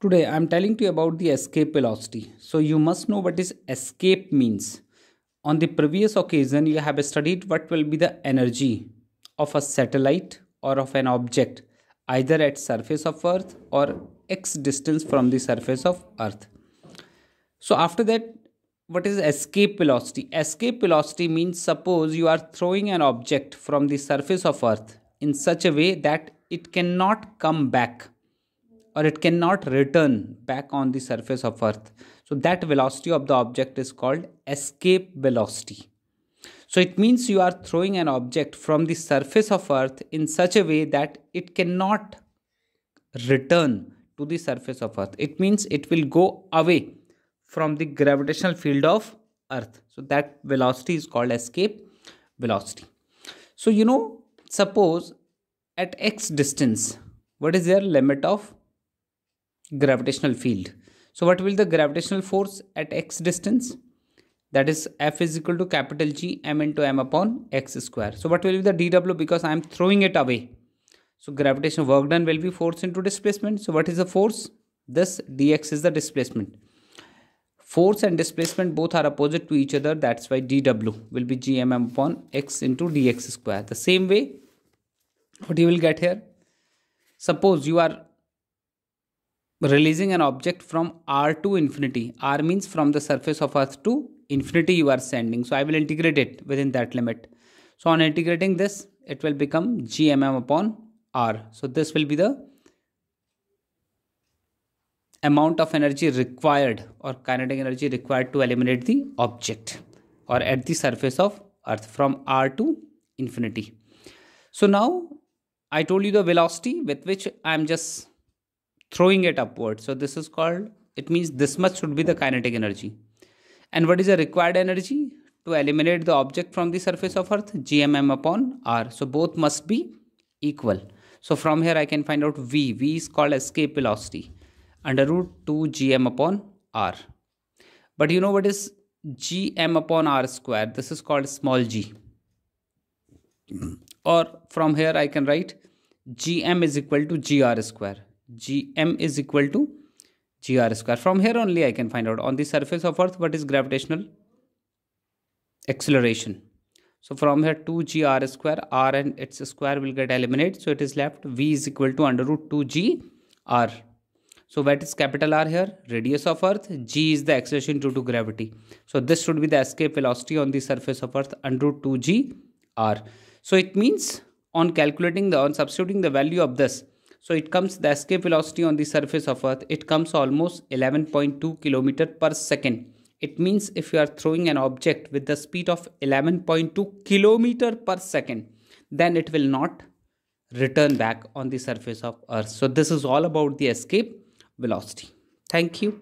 Today I am telling to you about the escape velocity. So you must know what is escape means. On the previous occasion you have studied what will be the energy of a satellite or of an object either at surface of earth or x distance from the surface of earth. So after that what is escape velocity? Escape velocity means suppose you are throwing an object from the surface of earth in such a way that it cannot come back or it cannot return back on the surface of earth so that velocity of the object is called escape velocity so it means you are throwing an object from the surface of earth in such a way that it cannot return to the surface of earth it means it will go away from the gravitational field of earth so that velocity is called escape velocity so you know suppose at x distance what is their limit of gravitational field. So what will the gravitational force at x distance? That is F is equal to capital G m into m upon x square. So what will be the dw because I am throwing it away. So gravitational work done will be force into displacement. So what is the force? This dx is the displacement. Force and displacement both are opposite to each other. That's why dw will be gmm upon x into dx square. The same way what you will get here. Suppose you are releasing an object from R to infinity. R means from the surface of Earth to infinity you are sending. So I will integrate it within that limit. So on integrating this, it will become GMM upon R. So this will be the amount of energy required or kinetic energy required to eliminate the object or at the surface of Earth from R to infinity. So now I told you the velocity with which I am just throwing it upward, So this is called, it means this much should be the kinetic energy. And what is the required energy? To eliminate the object from the surface of earth, GMM upon R. So both must be equal. So from here I can find out V. V is called escape velocity. Under root 2 GM upon R. But you know what is GM upon R square? This is called small g. Or from here I can write GM is equal to GR square gm is equal to gr square. From here only I can find out on the surface of earth what is gravitational acceleration. So from here 2gr square r and its square will get eliminated. So it is left v is equal to under root 2gr. So what is capital R here? Radius of earth. g is the acceleration due to gravity. So this should be the escape velocity on the surface of earth under root 2gr. So it means on calculating the on substituting the value of this so it comes the escape velocity on the surface of earth it comes almost 11.2 km per second. It means if you are throwing an object with the speed of 11.2 km per second then it will not return back on the surface of earth. So this is all about the escape velocity. Thank you.